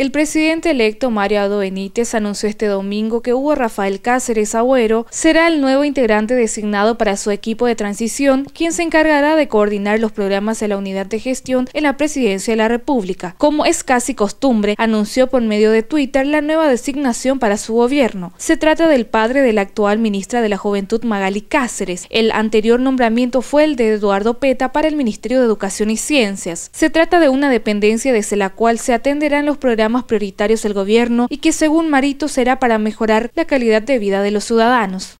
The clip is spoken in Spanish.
El presidente electo Mario Benítez anunció este domingo que Hugo Rafael Cáceres Agüero será el nuevo integrante designado para su equipo de transición, quien se encargará de coordinar los programas de la unidad de gestión en la presidencia de la República. Como es casi costumbre, anunció por medio de Twitter la nueva designación para su gobierno. Se trata del padre de la actual ministra de la Juventud Magali Cáceres. El anterior nombramiento fue el de Eduardo Peta para el Ministerio de Educación y Ciencias. Se trata de una dependencia desde la cual se atenderán los programas prioritarios del gobierno y que según Marito será para mejorar la calidad de vida de los ciudadanos.